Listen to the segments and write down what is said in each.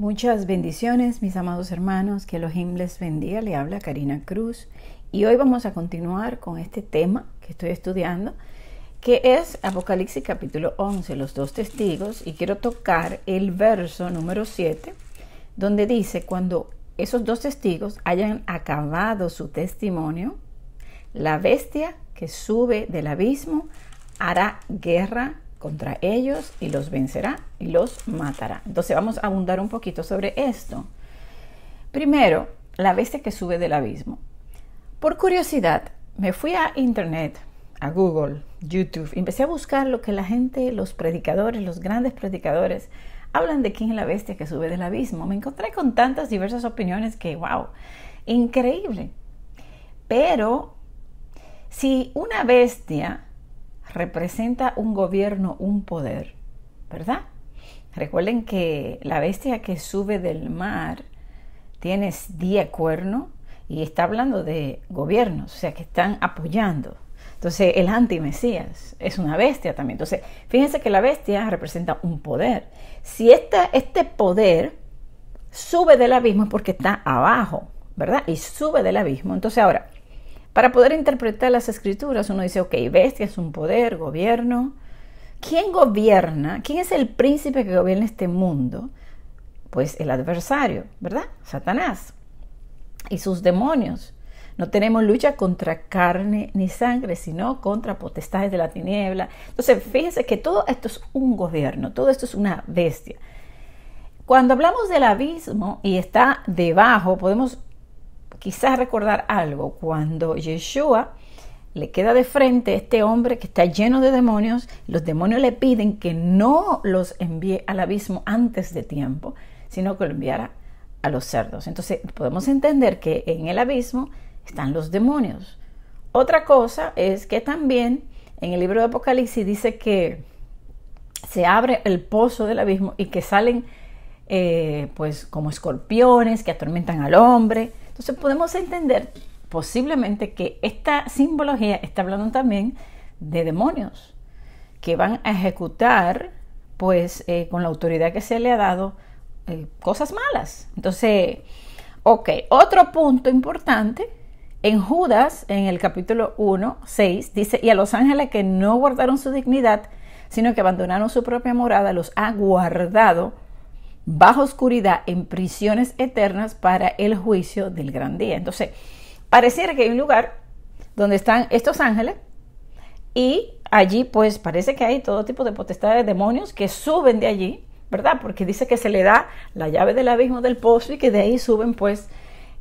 Muchas bendiciones, mis amados hermanos, que los himbles bendiga, le habla Karina Cruz y hoy vamos a continuar con este tema que estoy estudiando, que es Apocalipsis capítulo 11, los dos testigos, y quiero tocar el verso número 7, donde dice, cuando esos dos testigos hayan acabado su testimonio, la bestia que sube del abismo hará guerra contra ellos y los vencerá y los matará. Entonces vamos a abundar un poquito sobre esto. Primero, la bestia que sube del abismo. Por curiosidad, me fui a internet, a Google, YouTube, empecé a buscar lo que la gente, los predicadores, los grandes predicadores, hablan de quién es la bestia que sube del abismo. Me encontré con tantas diversas opiniones que, wow, increíble. Pero si una bestia representa un gobierno, un poder, ¿verdad? Recuerden que la bestia que sube del mar tiene 10 cuernos y está hablando de gobiernos, o sea, que están apoyando. Entonces, el anti mesías es una bestia también. Entonces, fíjense que la bestia representa un poder. Si esta, este poder sube del abismo es porque está abajo, ¿verdad? Y sube del abismo. Entonces, ahora, para poder interpretar las escrituras uno dice, ok, bestia es un poder, gobierno. ¿Quién gobierna? ¿Quién es el príncipe que gobierna este mundo? Pues el adversario, ¿verdad? Satanás y sus demonios. No tenemos lucha contra carne ni sangre, sino contra potestades de la tiniebla. Entonces, fíjense que todo esto es un gobierno, todo esto es una bestia. Cuando hablamos del abismo y está debajo, podemos quizás recordar algo, cuando Yeshua le queda de frente a este hombre que está lleno de demonios, los demonios le piden que no los envíe al abismo antes de tiempo, sino que lo enviara a los cerdos. Entonces podemos entender que en el abismo están los demonios. Otra cosa es que también en el libro de Apocalipsis dice que se abre el pozo del abismo y que salen eh, pues como escorpiones que atormentan al hombre. Entonces podemos entender posiblemente que esta simbología está hablando también de demonios que van a ejecutar pues eh, con la autoridad que se le ha dado eh, cosas malas. Entonces, ok, otro punto importante, en Judas, en el capítulo 1, 6, dice, y a los ángeles que no guardaron su dignidad, sino que abandonaron su propia morada, los ha guardado bajo oscuridad en prisiones eternas para el juicio del gran día. Entonces, pareciera que hay un lugar donde están estos ángeles y allí pues parece que hay todo tipo de potestades, demonios que suben de allí, ¿verdad? Porque dice que se le da la llave del abismo del pozo y que de ahí suben pues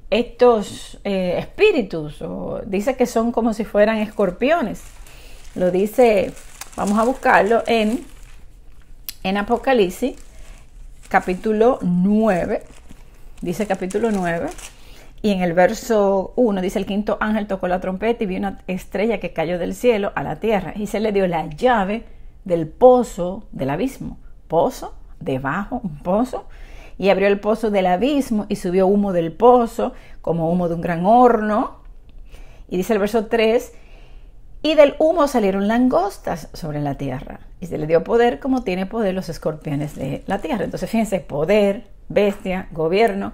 estos eh, espíritus, o dice que son como si fueran escorpiones. Lo dice, vamos a buscarlo en, en Apocalipsis capítulo 9, dice capítulo 9, y en el verso 1 dice, el quinto ángel tocó la trompeta y vio una estrella que cayó del cielo a la tierra y se le dio la llave del pozo del abismo. Pozo, debajo, un pozo. Y abrió el pozo del abismo y subió humo del pozo como humo de un gran horno. Y dice el verso 3, y del humo salieron langostas sobre la tierra. Y se le dio poder como tiene poder los escorpiones de la tierra. Entonces, fíjense, poder, bestia, gobierno.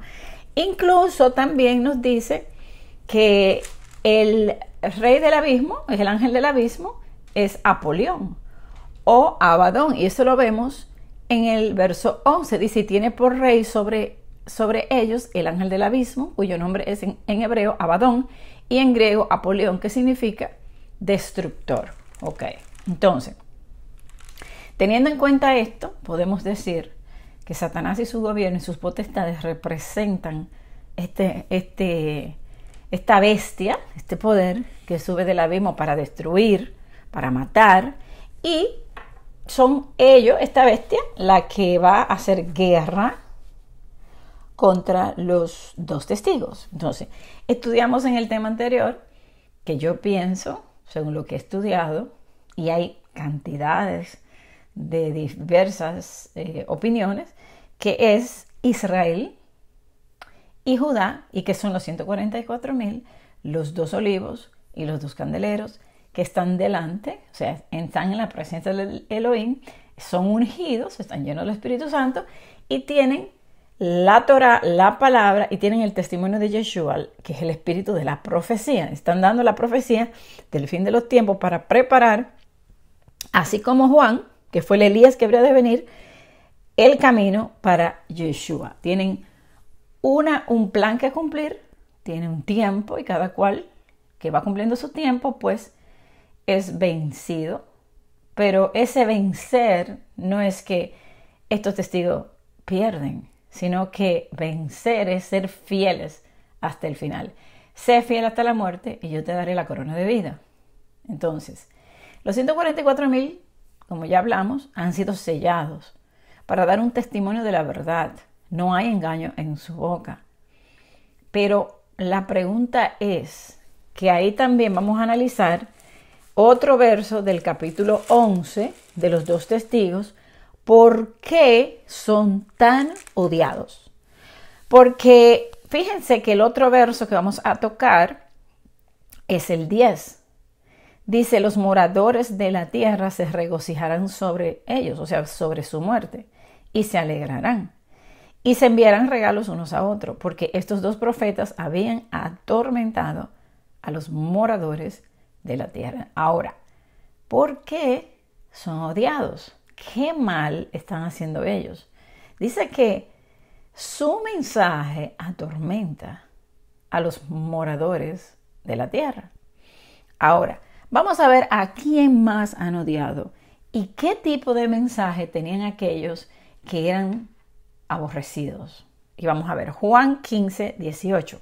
Incluso también nos dice que el rey del abismo, el ángel del abismo, es Apolión o Abadón. Y eso lo vemos en el verso 11. Dice, y tiene por rey sobre, sobre ellos el ángel del abismo, cuyo nombre es en, en hebreo Abadón y en griego Apolión, que significa destructor. Ok, entonces, teniendo en cuenta esto, podemos decir que Satanás y su gobierno y sus potestades representan este, este, esta bestia, este poder que sube del abismo para destruir, para matar, y son ellos, esta bestia, la que va a hacer guerra contra los dos testigos. Entonces, estudiamos en el tema anterior que yo pienso según lo que he estudiado, y hay cantidades de diversas eh, opiniones, que es Israel y Judá, y que son los 144.000, los dos olivos y los dos candeleros que están delante, o sea, están en la presencia del Elohim, son ungidos, están llenos del Espíritu Santo y tienen la Torah, la palabra y tienen el testimonio de Yeshua, que es el espíritu de la profecía. Están dando la profecía del fin de los tiempos para preparar, así como Juan, que fue el Elías que habría de venir, el camino para Yeshua. Tienen una, un plan que cumplir, tienen un tiempo y cada cual que va cumpliendo su tiempo, pues es vencido. Pero ese vencer no es que estos testigos pierden, sino que vencer es ser fieles hasta el final. Sé fiel hasta la muerte y yo te daré la corona de vida. Entonces, los mil como ya hablamos, han sido sellados para dar un testimonio de la verdad. No hay engaño en su boca. Pero la pregunta es, que ahí también vamos a analizar otro verso del capítulo 11 de los dos testigos, por qué son tan odiados. Porque fíjense que el otro verso que vamos a tocar es el 10. Dice, los moradores de la tierra se regocijarán sobre ellos, o sea, sobre su muerte, y se alegrarán. Y se enviarán regalos unos a otros, porque estos dos profetas habían atormentado a los moradores de la tierra. Ahora, ¿por qué son odiados? qué mal están haciendo ellos. Dice que su mensaje atormenta a los moradores de la tierra. Ahora, vamos a ver a quién más han odiado y qué tipo de mensaje tenían aquellos que eran aborrecidos. Y vamos a ver Juan 15, 18.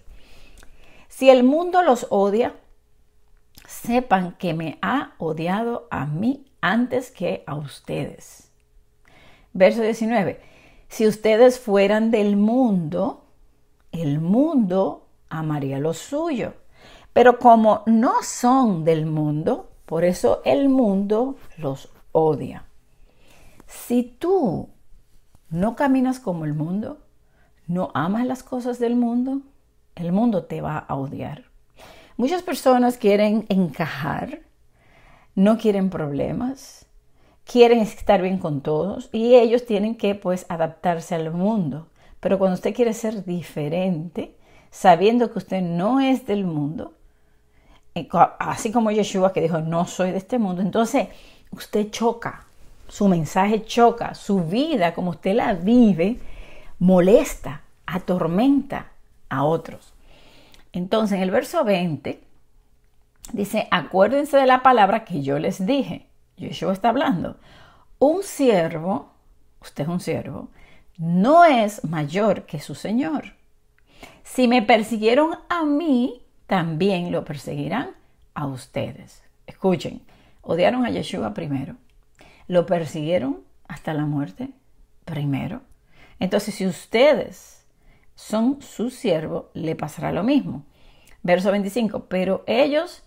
Si el mundo los odia, sepan que me ha odiado a mí antes que a ustedes. Verso 19. Si ustedes fueran del mundo, el mundo amaría lo suyo. Pero como no son del mundo, por eso el mundo los odia. Si tú no caminas como el mundo, no amas las cosas del mundo, el mundo te va a odiar. Muchas personas quieren encajar no quieren problemas, quieren estar bien con todos y ellos tienen que pues adaptarse al mundo. Pero cuando usted quiere ser diferente, sabiendo que usted no es del mundo, eh, así como Yeshua que dijo, no soy de este mundo, entonces usted choca, su mensaje choca, su vida como usted la vive, molesta, atormenta a otros. Entonces en el verso 20 Dice, acuérdense de la palabra que yo les dije. Yeshua está hablando. Un siervo, usted es un siervo, no es mayor que su Señor. Si me persiguieron a mí, también lo perseguirán a ustedes. Escuchen, odiaron a Yeshua primero. Lo persiguieron hasta la muerte primero. Entonces, si ustedes son su siervo, le pasará lo mismo. Verso 25, pero ellos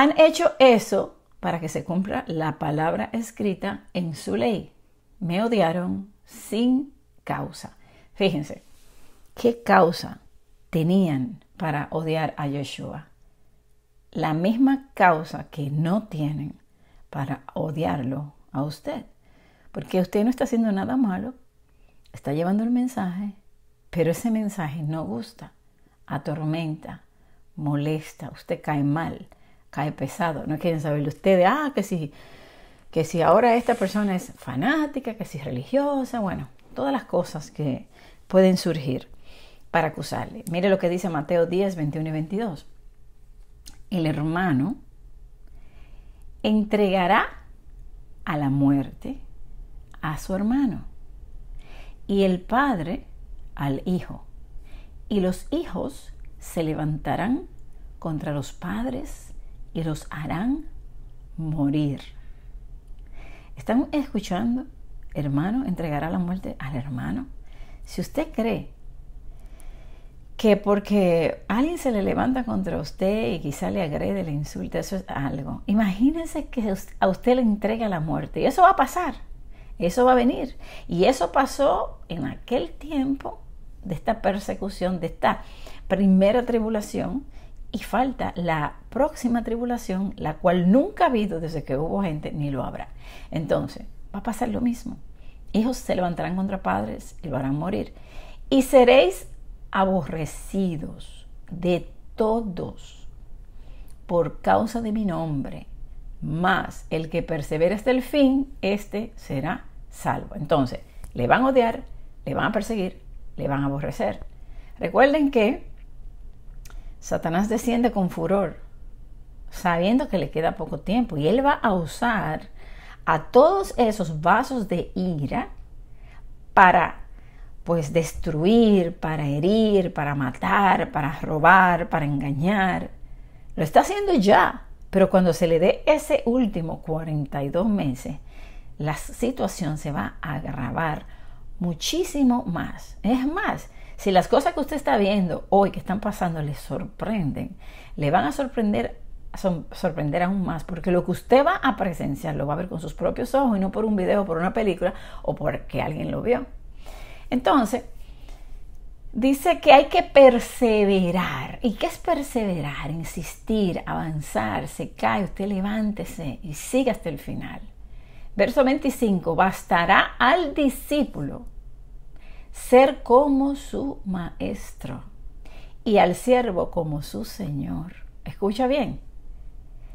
han hecho eso para que se cumpla la palabra escrita en su ley. Me odiaron sin causa. Fíjense, ¿qué causa tenían para odiar a Yeshua? La misma causa que no tienen para odiarlo a usted. Porque usted no está haciendo nada malo, está llevando el mensaje, pero ese mensaje no gusta, atormenta, molesta, usted cae mal cae pesado. No quieren saberle ustedes. Ah, que si, que si ahora esta persona es fanática, que si es religiosa, bueno, todas las cosas que pueden surgir para acusarle. Mire lo que dice Mateo 10, 21 y 22. El hermano entregará a la muerte a su hermano y el padre al hijo. Y los hijos se levantarán contra los padres y los harán morir. ¿Están escuchando? Hermano entregará la muerte al hermano. Si usted cree que porque alguien se le levanta contra usted y quizá le agrede, le insulta, eso es algo. Imagínense que a usted le entrega la muerte y eso va a pasar, eso va a venir. Y eso pasó en aquel tiempo de esta persecución, de esta primera tribulación, y falta la próxima tribulación, la cual nunca ha habido desde que hubo gente, ni lo habrá. Entonces, va a pasar lo mismo. Hijos se levantarán contra padres y lo harán morir. Y seréis aborrecidos de todos por causa de mi nombre. Mas el que persevera hasta el fin, este será salvo. Entonces, le van a odiar, le van a perseguir, le van a aborrecer. Recuerden que Satanás desciende con furor, sabiendo que le queda poco tiempo, y él va a usar a todos esos vasos de ira para pues destruir, para herir, para matar, para robar, para engañar. Lo está haciendo ya, pero cuando se le dé ese último 42 meses, la situación se va a agravar muchísimo más. Es más, si las cosas que usted está viendo hoy que están pasando le sorprenden, le van a sorprender sorprender aún más, porque lo que usted va a presenciar lo va a ver con sus propios ojos y no por un video, por una película o porque alguien lo vio. Entonces, dice que hay que perseverar. ¿Y qué es perseverar? Insistir, avanzar, se cae, usted levántese y siga hasta el final. Verso 25, bastará al discípulo ser como su maestro y al siervo como su Señor. Escucha bien.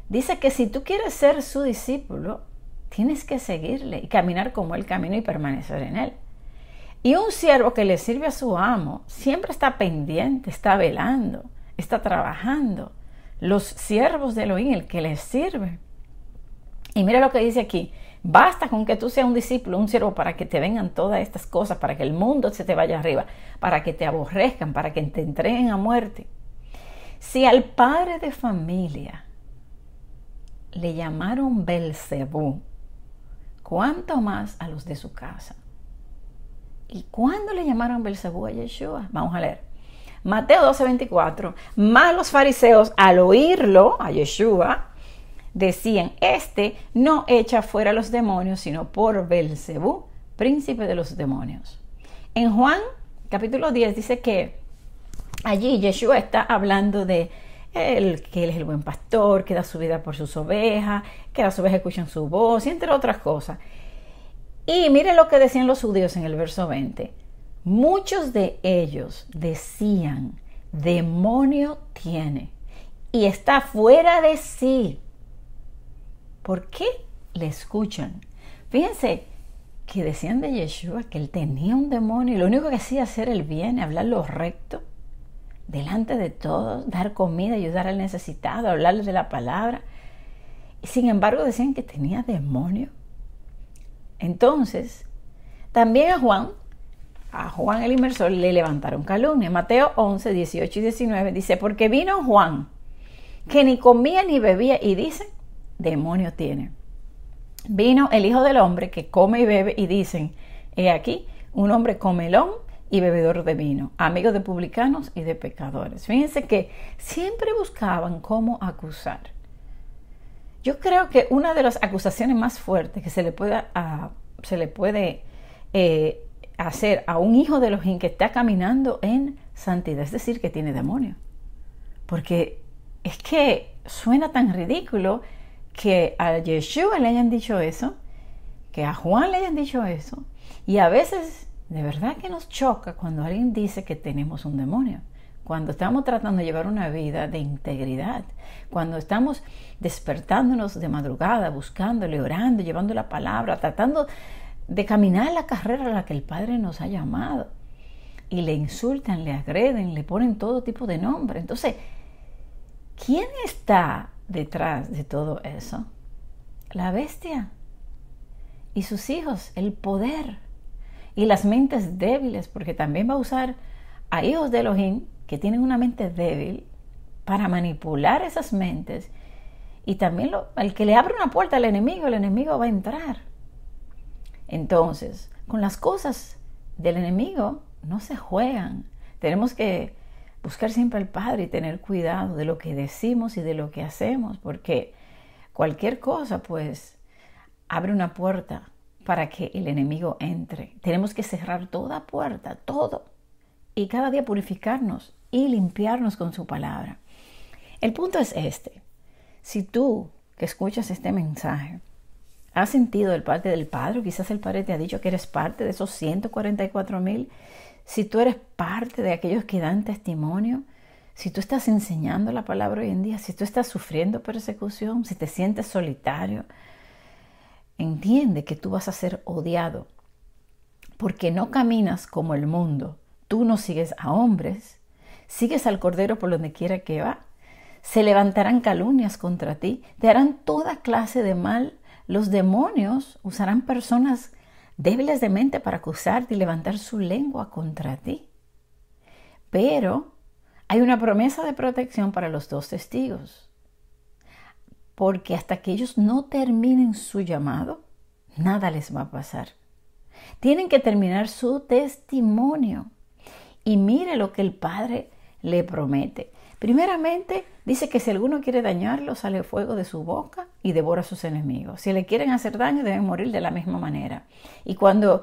Dice que si tú quieres ser su discípulo, tienes que seguirle y caminar como él camino y permanecer en él. Y un siervo que le sirve a su amo siempre está pendiente, está velando, está trabajando. Los siervos de Elohim, el que les sirve. Y mira lo que dice aquí, Basta con que tú seas un discípulo, un siervo, para que te vengan todas estas cosas, para que el mundo se te vaya arriba, para que te aborrezcan, para que te entreguen a muerte. Si al padre de familia le llamaron Belcebú, ¿cuánto más a los de su casa? ¿Y cuándo le llamaron Belcebú a Yeshua? Vamos a leer. Mateo 12:24. Más los fariseos al oírlo a Yeshua decían, este no echa fuera los demonios, sino por Belcebú, príncipe de los demonios. En Juan capítulo 10 dice que allí Yeshua está hablando de que él es el buen pastor, que da su vida por sus ovejas, que las ovejas escuchan su voz, y entre otras cosas. Y mire lo que decían los judíos en el verso 20. Muchos de ellos decían, demonio tiene y está fuera de sí ¿Por qué le escuchan? Fíjense que decían de Yeshua que él tenía un demonio y lo único que hacía era hacer el bien, hablar lo recto, delante de todos, dar comida, ayudar al necesitado, hablarles de la palabra. Y sin embargo decían que tenía demonio. Entonces, también a Juan, a Juan el inmersor, le levantaron calumnia. Mateo 11, 18 y 19 dice, porque vino Juan, que ni comía ni bebía, y dice demonio tiene. Vino el Hijo del Hombre que come y bebe y dicen, he aquí, un hombre comelón y bebedor de vino, amigo de publicanos y de pecadores. Fíjense que siempre buscaban cómo acusar. Yo creo que una de las acusaciones más fuertes que se le puede, se le puede eh, hacer a un hijo de los que está caminando en santidad, es decir, que tiene demonio. Porque es que suena tan ridículo que a Yeshua le hayan dicho eso, que a Juan le hayan dicho eso, y a veces de verdad que nos choca cuando alguien dice que tenemos un demonio, cuando estamos tratando de llevar una vida de integridad, cuando estamos despertándonos de madrugada, buscándole, orando, llevando la palabra, tratando de caminar la carrera a la que el Padre nos ha llamado. Y le insultan, le agreden, le ponen todo tipo de nombre. Entonces, ¿quién está detrás de todo eso? La bestia y sus hijos, el poder y las mentes débiles, porque también va a usar a hijos de Elohim que tienen una mente débil para manipular esas mentes y también el que le abre una puerta al enemigo, el enemigo va a entrar. Entonces, con las cosas del enemigo no se juegan. Tenemos que buscar siempre al Padre y tener cuidado de lo que decimos y de lo que hacemos, porque cualquier cosa pues abre una puerta para que el enemigo entre. Tenemos que cerrar toda puerta, todo, y cada día purificarnos y limpiarnos con su palabra. El punto es este. Si tú que escuchas este mensaje has sentido el parte del Padre, quizás el Padre te ha dicho que eres parte de esos 144 mil si tú eres parte de aquellos que dan testimonio, si tú estás enseñando la palabra hoy en día, si tú estás sufriendo persecución, si te sientes solitario, entiende que tú vas a ser odiado porque no caminas como el mundo. Tú no sigues a hombres, sigues al Cordero por donde quiera que va. Se levantarán calumnias contra ti, te harán toda clase de mal. Los demonios usarán personas débiles de mente para acusarte y levantar su lengua contra ti. Pero hay una promesa de protección para los dos testigos, porque hasta que ellos no terminen su llamado, nada les va a pasar. Tienen que terminar su testimonio. Y mire lo que el Padre le promete. Primeramente, dice que si alguno quiere dañarlo, sale fuego de su boca y devora a sus enemigos. Si le quieren hacer daño, deben morir de la misma manera. Y cuando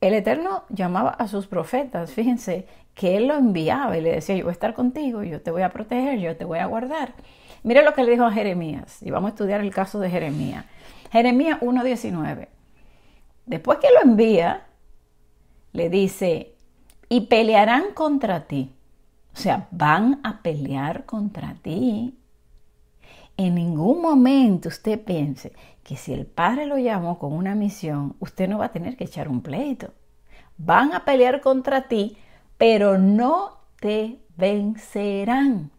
el Eterno llamaba a sus profetas, fíjense, que Él lo enviaba y le decía, yo voy a estar contigo, yo te voy a proteger, yo te voy a guardar. Mira lo que le dijo a Jeremías, y vamos a estudiar el caso de Jeremías. Jeremías 1.19. Después que lo envía, le dice, y pelearán contra ti o sea, van a pelear contra ti. En ningún momento usted piense que si el padre lo llamó con una misión, usted no va a tener que echar un pleito. Van a pelear contra ti, pero no te vencerán.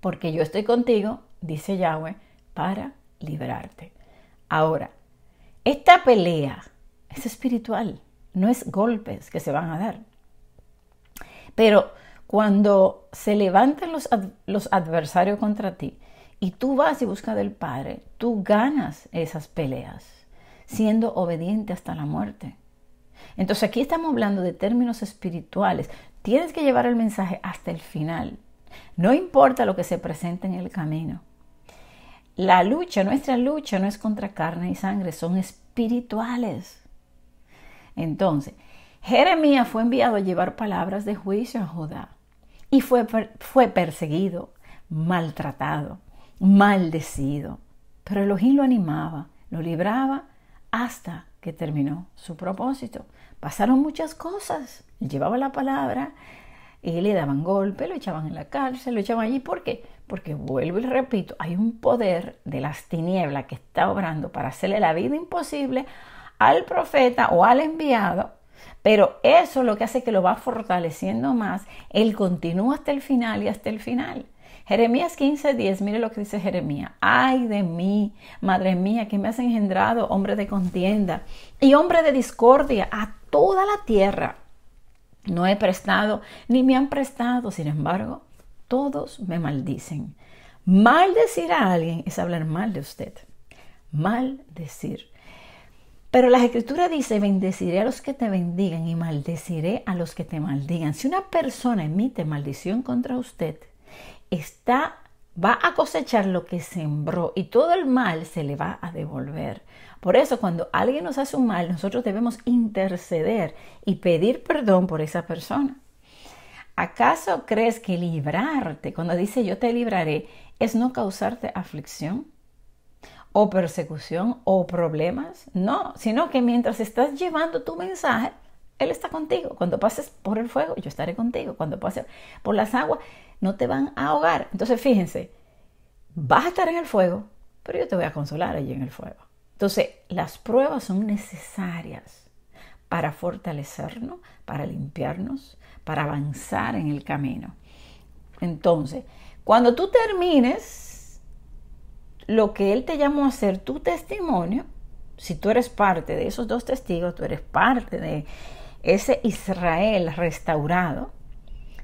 Porque yo estoy contigo, dice Yahweh, para librarte. Ahora, esta pelea es espiritual, no es golpes que se van a dar. Pero cuando se levantan los, adversarios contra ti y tú vas y buscas del Padre, tú ganas esas peleas, siendo obediente hasta la muerte. Entonces aquí estamos hablando de términos espirituales. Tienes que llevar el mensaje hasta el final. No importa lo que se presente en el camino. La lucha, nuestra lucha no es contra carne y sangre, son espirituales. Entonces, Jeremías fue enviado a llevar palabras de juicio a Judá y fue, fue perseguido, maltratado, maldecido. Pero Elohim lo animaba, lo libraba hasta que terminó su propósito. Pasaron muchas cosas. Llevaba la palabra y le daban golpe, lo echaban en la cárcel, lo echaban allí. ¿Por qué? Porque vuelvo y repito, hay un poder de las tinieblas que está obrando para hacerle la vida imposible al profeta o al enviado pero eso es lo que hace que lo va fortaleciendo más. Él continúa hasta el final y hasta el final. Jeremías 15.10, mire lo que dice Jeremías. Ay de mí, madre mía, que me has engendrado hombre de contienda y hombre de discordia a toda la tierra. No he prestado, ni me han prestado, sin embargo, todos me maldicen. Maldecir a alguien es hablar mal de usted. Maldecir. Pero la Escritura dice, bendeciré a los que te bendigan y maldeciré a los que te maldigan. Si una persona emite maldición contra usted, está va a cosechar lo que sembró y todo el mal se le va a devolver. Por eso cuando alguien nos hace un mal, nosotros debemos interceder y pedir perdón por esa persona. ¿Acaso crees que librarte, cuando dice yo te libraré, es no causarte aflicción? o persecución o problemas, no, sino que mientras estás llevando tu mensaje, Él está contigo. Cuando pases por el fuego, yo estaré contigo. Cuando pases por las aguas, no te van a ahogar. Entonces, fíjense, vas a estar en el fuego, pero yo te voy a consolar allí en el fuego. Entonces, las pruebas son necesarias para fortalecernos, para limpiarnos, para avanzar en el camino. Entonces, cuando tú termines lo que Él te llamó a ser tu testimonio, si tú eres parte de esos dos testigos, tú eres parte de ese Israel restaurado,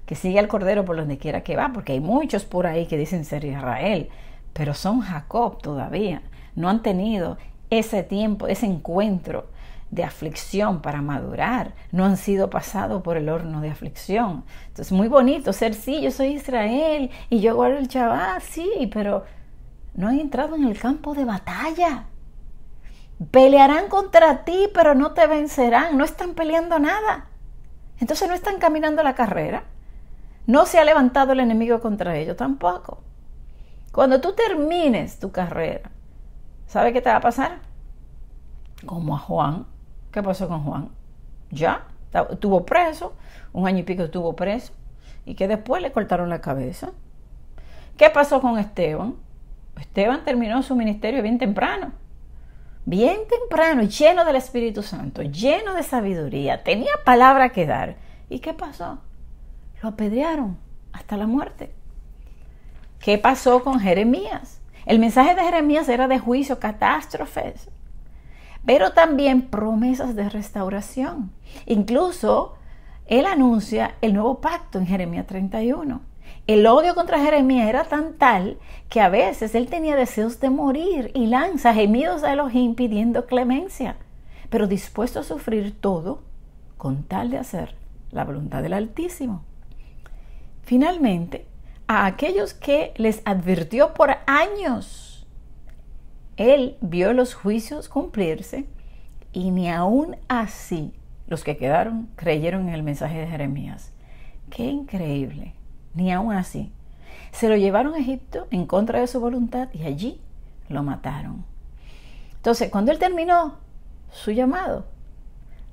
que sigue al Cordero por donde quiera que va, porque hay muchos por ahí que dicen ser Israel, pero son Jacob todavía, no han tenido ese tiempo, ese encuentro de aflicción para madurar, no han sido pasados por el horno de aflicción. Entonces, muy bonito ser, sí, yo soy Israel y yo guardo el Shabbat, sí, pero no han entrado en el campo de batalla. Pelearán contra ti, pero no te vencerán. No están peleando nada. Entonces no están caminando la carrera. No se ha levantado el enemigo contra ellos tampoco. Cuando tú termines tu carrera, ¿sabe qué te va a pasar? Como a Juan. ¿Qué pasó con Juan? Ya, estuvo preso, un año y pico estuvo preso, y que después le cortaron la cabeza. ¿Qué pasó con Esteban? Esteban terminó su ministerio bien temprano, bien temprano, lleno del Espíritu Santo, lleno de sabiduría, tenía palabra que dar. ¿Y qué pasó? Lo apedrearon hasta la muerte. ¿Qué pasó con Jeremías? El mensaje de Jeremías era de juicio, catástrofes, pero también promesas de restauración. Incluso él anuncia el nuevo pacto en Jeremías 31. El odio contra Jeremías era tan tal que a veces él tenía deseos de morir y lanza gemidos a Elohim pidiendo clemencia, pero dispuesto a sufrir todo con tal de hacer la voluntad del Altísimo. Finalmente, a aquellos que les advirtió por años, él vio los juicios cumplirse y ni aún así los que quedaron creyeron en el mensaje de Jeremías. ¡Qué increíble! ni aún así. Se lo llevaron a Egipto en contra de su voluntad y allí lo mataron. Entonces, cuando él terminó su llamado,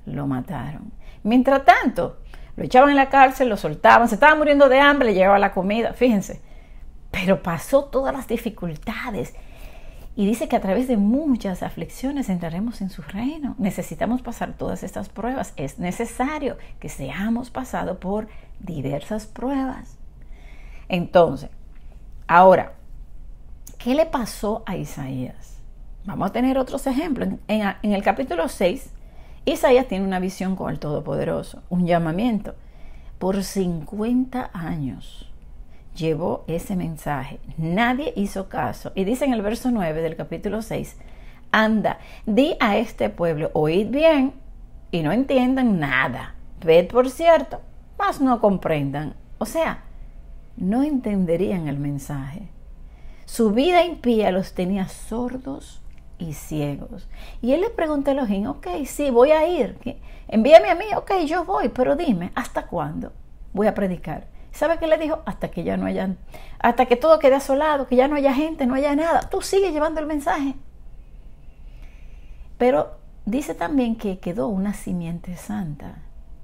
lo mataron. Mientras tanto, lo echaban en la cárcel, lo soltaban, se estaba muriendo de hambre, le llevaba la comida, fíjense. Pero pasó todas las dificultades. Y dice que a través de muchas aflicciones entraremos en su reino. Necesitamos pasar todas estas pruebas. Es necesario que seamos pasados por diversas pruebas. Entonces, ahora, ¿qué le pasó a Isaías? Vamos a tener otros ejemplos. En, el capítulo 6, Isaías tiene una visión con el Todopoderoso, un llamamiento. Por 50 años llevó ese mensaje. Nadie hizo caso. Y dice en el verso 9 del capítulo 6, anda, di a este pueblo, oíd bien y no entiendan nada. Ved por cierto, mas no comprendan. O sea, no entenderían el mensaje. Su vida impía los tenía sordos y ciegos. Y él le preguntó a Elohim, ok, sí, voy a ir. Envíame a mí, ok, yo voy, pero dime, ¿hasta cuándo voy a predicar? ¿Sabe qué le dijo? Hasta que ya no hayan, hasta que todo quede asolado, que ya no haya gente, no haya nada. Tú sigues llevando el mensaje. Pero dice también que quedó una simiente santa,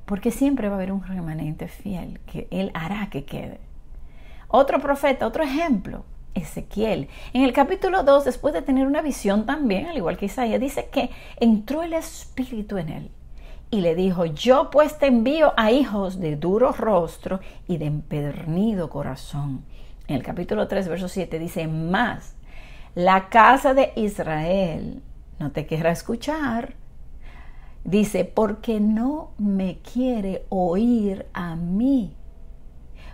porque siempre va a haber un remanente fiel que él hará que quede. Otro profeta, otro ejemplo, Ezequiel. En el capítulo 2, después de tener una visión también, al igual que Isaías, dice que entró el Espíritu en él y le dijo, yo pues te envío a hijos de duro rostro y de empedernido corazón. En el capítulo 3, verso 7 dice, más, la casa de Israel no te querrá escuchar. Dice, porque no me quiere oír a mí,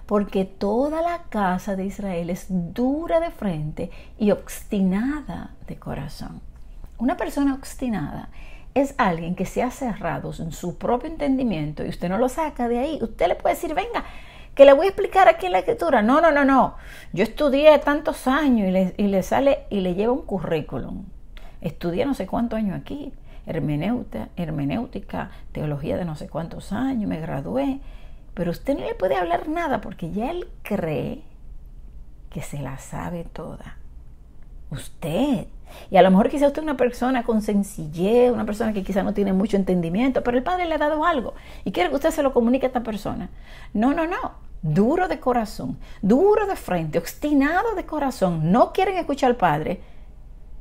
porque toda la casa de Israel es dura de frente y obstinada de corazón. Una persona obstinada es alguien que se ha cerrado en su propio entendimiento y usted no lo saca de ahí. Usted le puede decir, venga, que le voy a explicar aquí en la escritura. No, no, no, no. Yo estudié tantos años y le, y sale y le lleva un currículum. Estudié no sé cuántos años aquí hermeneuta, hermenéutica, teología de no sé cuántos años, me gradué, pero usted no le puede hablar nada porque ya él cree que se la sabe toda. Usted. Y a lo mejor quizá usted es una persona con sencillez, una persona que quizá no tiene mucho entendimiento, pero el padre le ha dado algo y quiere que usted se lo comunique a esta persona. No, no, no. Duro de corazón, duro de frente, obstinado de corazón. No quieren escuchar al padre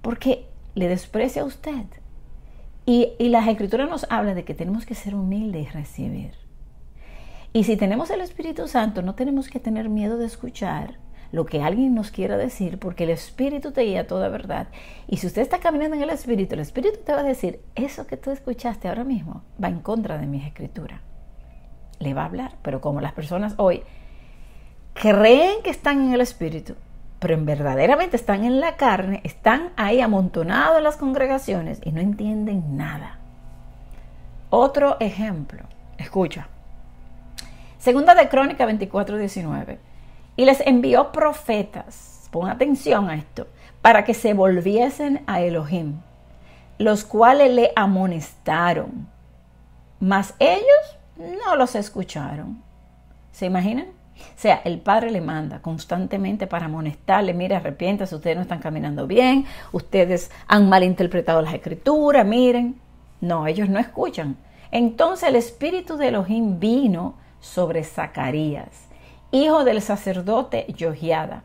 porque le desprecia a usted. Y, y las escrituras nos hablan de que tenemos que ser humildes y recibir. Y si tenemos el Espíritu Santo, no tenemos que tener miedo de escuchar lo que alguien nos quiera decir, porque el Espíritu te guía toda verdad. Y si usted está caminando en el Espíritu, el Espíritu te va a decir, eso que tú escuchaste ahora mismo va en contra de mis escrituras. Le va a hablar, pero como las personas hoy creen que están en el Espíritu, pero en verdaderamente están en la carne, están ahí amontonados en las congregaciones y no entienden nada. Otro ejemplo, escucha. Segunda de Crónica 24, 19. Y les envió profetas, pon atención a esto, para que se volviesen a Elohim, los cuales le amonestaron, mas ellos no los escucharon. ¿Se imaginan? O sea, el padre le manda constantemente para amonestarle, mire, arrepiéntase, ustedes no están caminando bien, ustedes han malinterpretado las escrituras, miren. No, ellos no escuchan. Entonces el espíritu de Elohim vino sobre Zacarías, hijo del sacerdote Yogiada.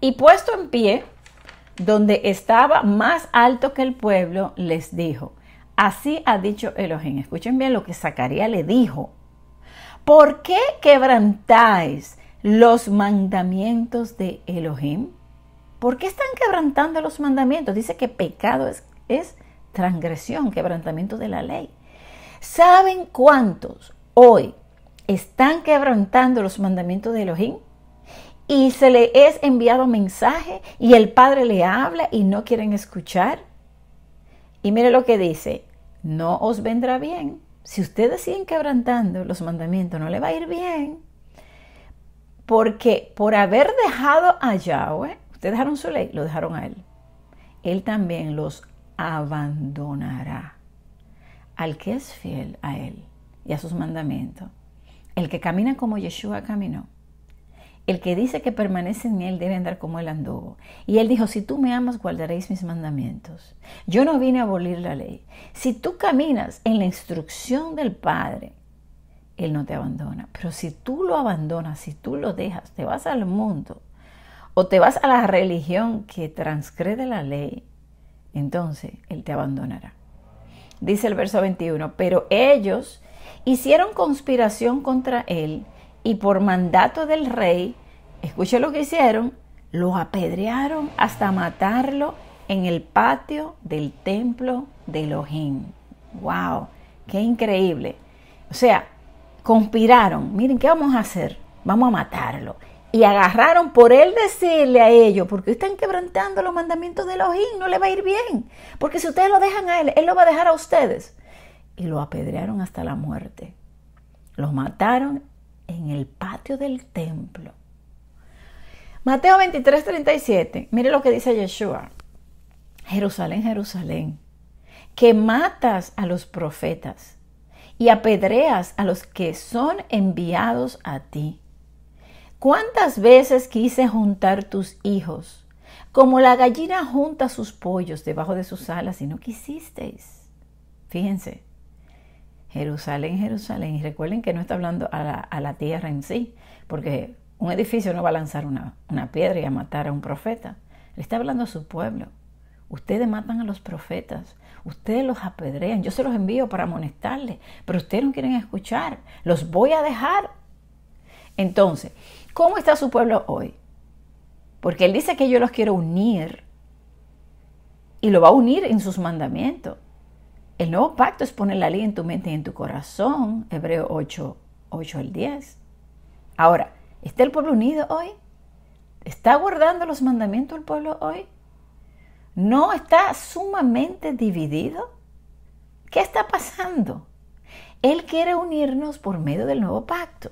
Y puesto en pie, donde estaba más alto que el pueblo, les dijo, así ha dicho Elohim. Escuchen bien lo que Zacarías le dijo. ¿Por qué quebrantáis los mandamientos de Elohim? ¿Por qué están quebrantando los mandamientos? Dice que pecado es transgresión, quebrantamiento de la ley. ¿Saben cuántos hoy están quebrantando los mandamientos de Elohim y se le es enviado mensaje y el Padre le habla y no quieren escuchar. Y mire lo que dice, no os vendrá bien. Si ustedes siguen quebrantando los mandamientos, no le va a ir bien. Porque por haber dejado a Yahweh, ustedes dejaron su ley, lo dejaron a él. Él también los abandonará al que es fiel a él y a sus mandamientos. El que camina como Yeshua caminó. El que dice que permanece en él debe andar como él anduvo. Y él dijo, si tú me amas, guardaréis mis mandamientos. Yo no vine a abolir la ley. Si tú caminas en la instrucción del Padre, él no te abandona. Pero si tú lo abandonas, si tú lo dejas, te vas al mundo o te vas a la religión que transgrede la ley, entonces Él te abandonará. Dice el verso 21, pero ellos hicieron conspiración contra él y por mandato del rey, escuche lo que hicieron, lo apedrearon hasta matarlo en el patio del templo de Elohim. ¡Wow! ¡Qué increíble! O sea, conspiraron. Miren, ¿qué vamos a hacer? Vamos a matarlo. Y agarraron por él decirle a ellos, porque están quebrantando los mandamientos de Elohim, no le va a ir bien. Porque si ustedes lo dejan a él, él lo va a dejar a ustedes y lo apedrearon hasta la muerte. Lo mataron en el patio del templo. Mateo 23, 37. Mire lo que dice Yeshua. Jerusalén, Jerusalén, que matas a los profetas y apedreas a los que son enviados a ti. ¿Cuántas veces quise juntar tus hijos, como la gallina junta sus pollos debajo de sus alas y no quisisteis? Fíjense, Jerusalén, Jerusalén. Y recuerden que no está hablando a la, tierra en sí, porque un edificio no va a lanzar una, una piedra y a matar a un profeta. Le está hablando a su pueblo. Ustedes matan a los profetas, ustedes los apedrean, yo se los envío para amonestarles, pero ustedes no quieren escuchar, los voy a dejar. Entonces, ¿cómo está su pueblo hoy? Porque Él dice que yo los quiero unir y lo va a unir en sus mandamientos. El nuevo pacto es poner la ley en tu mente y en tu corazón, Hebreo 8, 8 al 10. Ahora, ¿está el pueblo unido hoy? ¿Está guardando los mandamientos el pueblo hoy? ¿No está sumamente dividido? ¿Qué está pasando? Él quiere unirnos por medio del nuevo pacto,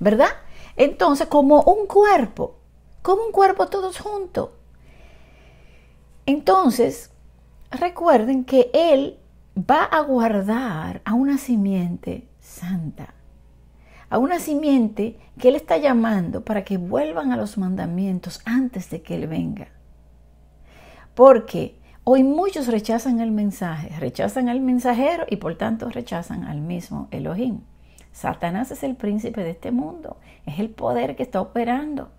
¿verdad? Entonces, como un cuerpo, como un cuerpo todos juntos. Entonces, recuerden que Él va a guardar a una simiente santa, a una simiente que Él está llamando para que vuelvan a los mandamientos antes de que Él venga. Porque hoy muchos rechazan el mensaje, rechazan al mensajero y por tanto rechazan al mismo Elohim. Satanás es el príncipe de este mundo, es el poder que está operando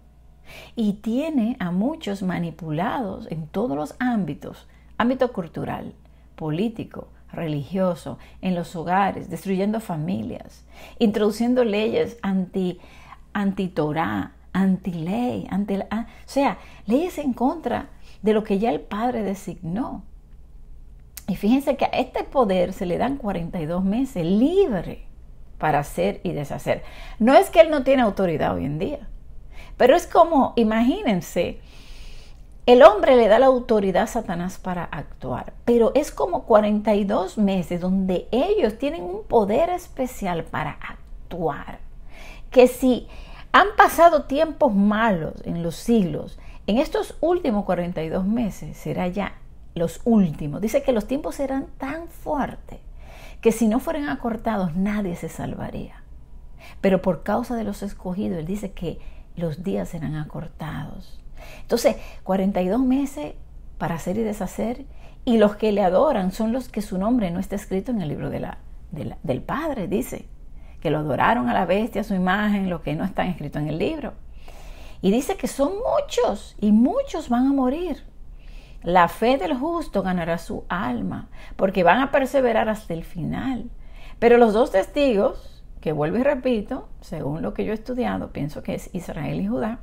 y tiene a muchos manipulados en todos los ámbitos, ámbito cultural, político, religioso en los hogares, destruyendo familias, introduciendo leyes anti, anti Torah, anti ley, anti, o sea, leyes en contra de lo que ya el Padre designó. Y fíjense que a este poder se le dan 42 meses libre para hacer y deshacer. No es que él no tiene autoridad hoy en día, pero es como, imagínense, el hombre le da la autoridad a Satanás para actuar, pero es como 42 meses donde ellos tienen un poder especial para actuar. Que si han pasado tiempos malos en los siglos, en estos últimos 42 meses será ya los últimos. Dice que los tiempos serán tan fuertes que si no fueran acortados nadie se salvaría. Pero por causa de los escogidos, él dice que los días serán acortados entonces, 42 meses para hacer y deshacer, y los que le adoran son los que su nombre no está escrito en el libro del Padre, dice, que lo adoraron a la bestia, a su imagen, los que no están escritos en el libro. Y dice que son muchos y muchos van a morir. La fe del justo ganará su alma, porque van a perseverar hasta el final. Pero los dos testigos, que vuelvo y repito, según lo que yo he estudiado, pienso que es Israel y Judá,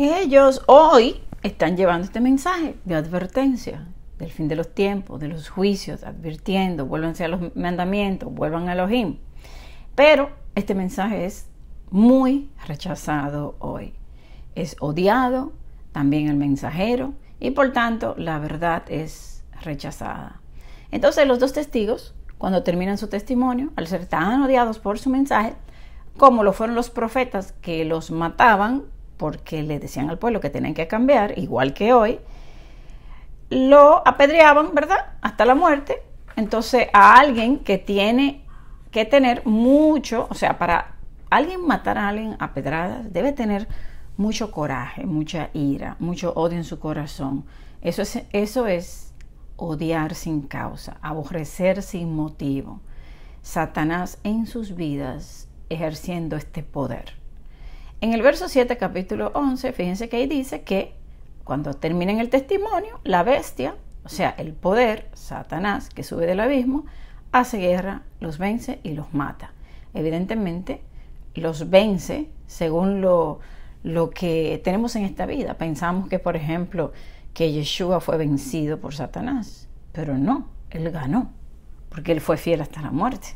ellos hoy están llevando este mensaje de advertencia del fin de los tiempos, de los juicios, advirtiendo, vuélvanse a los mandamientos, vuelvan a los Pero este mensaje es muy rechazado hoy. Es odiado también el mensajero y por tanto la verdad es rechazada. Entonces los dos testigos, cuando terminan su testimonio, al ser tan odiados por su mensaje, como lo fueron los profetas que los mataban porque le decían al pueblo que tenían que cambiar, igual que hoy, lo apedreaban, ¿verdad? Hasta la muerte. Entonces, a alguien que tiene que tener mucho, o sea, para alguien matar a alguien a pedradas, debe tener mucho coraje, mucha ira, mucho odio en su corazón. Eso es, eso es odiar sin causa, aborrecer sin motivo. Satanás en sus vidas ejerciendo este poder. En el verso 7, capítulo 11, fíjense que ahí dice que cuando terminen el testimonio, la bestia, o sea, el poder, Satanás, que sube del abismo, hace guerra, los vence y los mata. Evidentemente, los vence según lo, lo que tenemos en esta vida. Pensamos que, por ejemplo, que Yeshua fue vencido por Satanás, pero no, él ganó, porque él fue fiel hasta la muerte.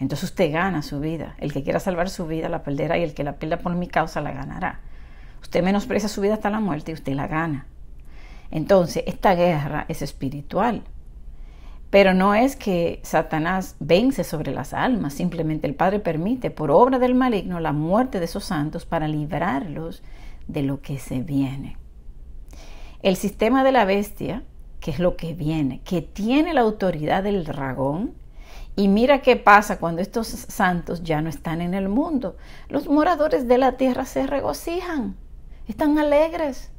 Entonces usted gana su vida. El que quiera salvar su vida la perderá y el que la pierda por mi causa la ganará. Usted menosprecia su vida hasta la muerte y usted la gana. Entonces, esta guerra es espiritual. Pero no es que Satanás vence sobre las almas, simplemente el Padre permite por obra del maligno la muerte de esos santos para librarlos de lo que se viene. El sistema de la bestia, que es lo que viene, que tiene la autoridad del dragón, y mira qué pasa cuando estos santos ya no están en el mundo. Los moradores de la tierra se regocijan, están alegres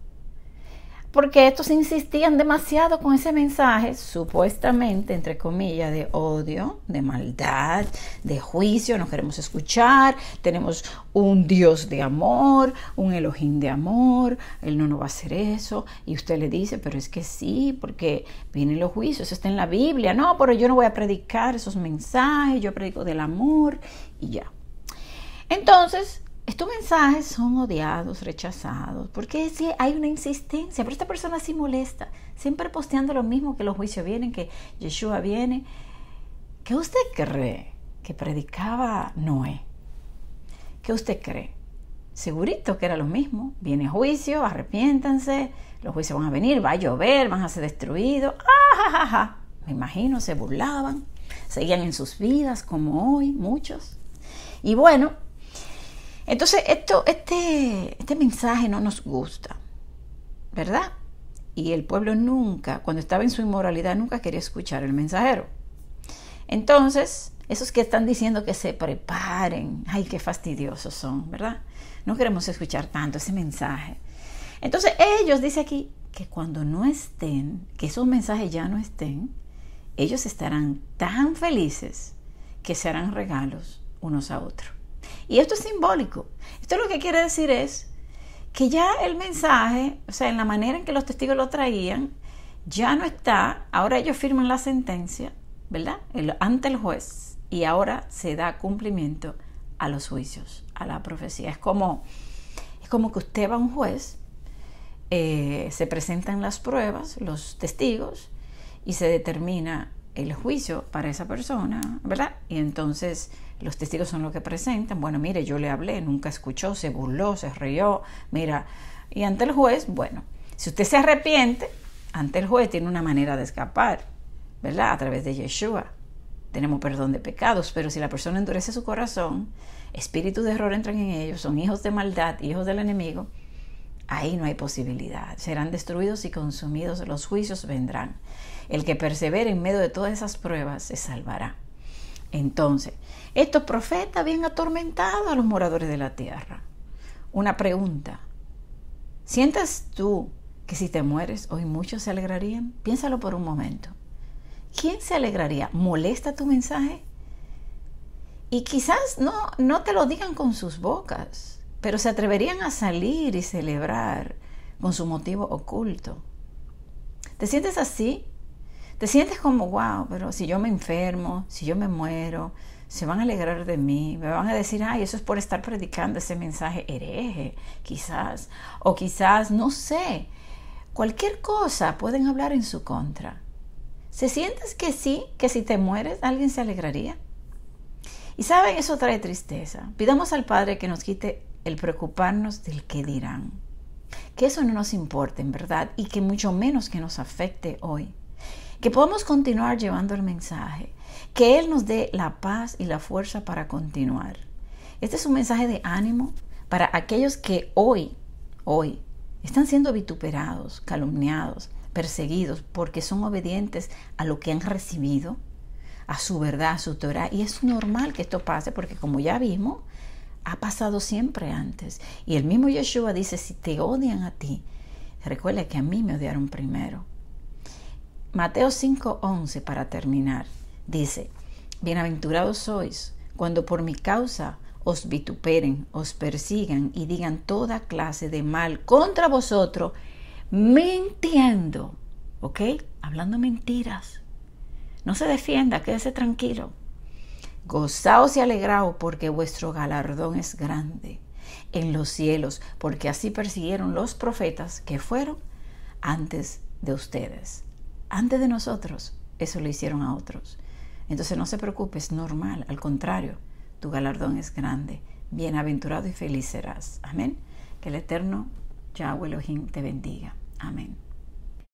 porque estos insistían demasiado con ese mensaje, supuestamente, entre comillas, de odio, de maldad, de juicio, no queremos escuchar, tenemos un Dios de amor, un Elohim de amor, Él no nos va a hacer eso, y usted le dice, pero es que sí, porque vienen los juicios, eso está en la Biblia, no, pero yo no voy a predicar esos mensajes, yo predico del amor, y ya. Entonces, estos mensajes son odiados, rechazados, porque si hay una insistencia, pero esta persona sí molesta, siempre posteando lo mismo, que los juicios vienen, que Yeshua viene. ¿Qué usted cree que predicaba Noé? ¿Qué usted cree? Segurito que era lo mismo. Viene juicio, arrepiéntanse, los juicios van a venir, va a llover, van a ser destruidos. Ah, Me imagino, se burlaban, seguían en sus vidas como hoy, muchos. Y bueno, entonces, esto, este, este mensaje no nos gusta, ¿verdad? Y el pueblo nunca, cuando estaba en su inmoralidad, nunca quería escuchar el mensajero. Entonces, esos que están diciendo que se preparen, ay, qué fastidiosos son, ¿verdad? No queremos escuchar tanto ese mensaje. Entonces, ellos, dice aquí, que cuando no estén, que esos mensajes ya no estén, ellos estarán tan felices que se harán regalos unos a otros. Y esto es simbólico. Esto lo que quiere decir es que ya el mensaje, o sea, en la manera en que los testigos lo traían, ya no está. Ahora ellos firman la sentencia, ¿verdad? ante el juez. Y ahora se da cumplimiento a los juicios, a la profecía. Es como, es como que usted va a un juez, eh, se presentan las pruebas, los testigos, y se determina el juicio para esa persona, ¿verdad? Y entonces los testigos son los que presentan, bueno, mire, yo le hablé, nunca escuchó, se burló, se rió, mira, y ante el juez, bueno, si usted se arrepiente, ante el juez tiene una manera de escapar, ¿verdad? A través de Yeshua. Tenemos perdón de pecados, pero si la persona endurece su corazón, espíritus de error entran en ellos, son hijos de maldad, hijos del enemigo, ahí no hay posibilidad. Serán destruidos y consumidos, los juicios vendrán. El que persevere en medio de todas esas pruebas se salvará. Entonces, estos profetas habían atormentado a los moradores de la tierra. Una pregunta. ¿sientes tú que si te mueres hoy muchos se alegrarían? Piénsalo por un momento. ¿Quién se alegraría? ¿Molesta tu mensaje? Y quizás no, no te lo digan con sus bocas, pero se atreverían a salir y celebrar con su motivo oculto. ¿Te sientes así te sientes como, wow, pero si yo me enfermo, si yo me muero, se van a alegrar de mí, me van a decir, ay, eso es por estar predicando ese mensaje hereje, quizás, o quizás, no sé, cualquier cosa pueden hablar en su contra. ¿Se sientes que sí, que si te mueres alguien se alegraría? Y saben, eso trae tristeza. Pidamos al Padre que nos quite el preocuparnos del que dirán. Que eso no nos importe, en verdad, y que mucho menos que nos afecte hoy que podamos continuar llevando el mensaje, que Él nos dé la paz y la fuerza para continuar. Este es un mensaje de ánimo para aquellos que hoy, hoy, están siendo vituperados, calumniados, perseguidos, porque son obedientes a lo que han recibido, a su verdad, a su Torah. Y es normal que esto pase, porque como ya vimos, ha pasado siempre antes. Y el mismo Yeshua dice, si te odian a ti, recuerda que a mí me odiaron primero. Mateo 5:11 para terminar. Dice, Bienaventurados sois cuando por mi causa os vituperen, os persigan y digan toda clase de mal contra vosotros, mintiendo, ¿ok? Hablando mentiras. No se defienda, quédese tranquilo. Gozaos y alegraos porque vuestro galardón es grande en los cielos, porque así persiguieron los profetas que fueron antes de ustedes antes de nosotros, eso lo hicieron a otros. Entonces no se preocupe, es normal, al contrario, tu galardón es grande. Bienaventurado y feliz serás. Amén. Que el eterno Yahweh Elohim te bendiga. Amén.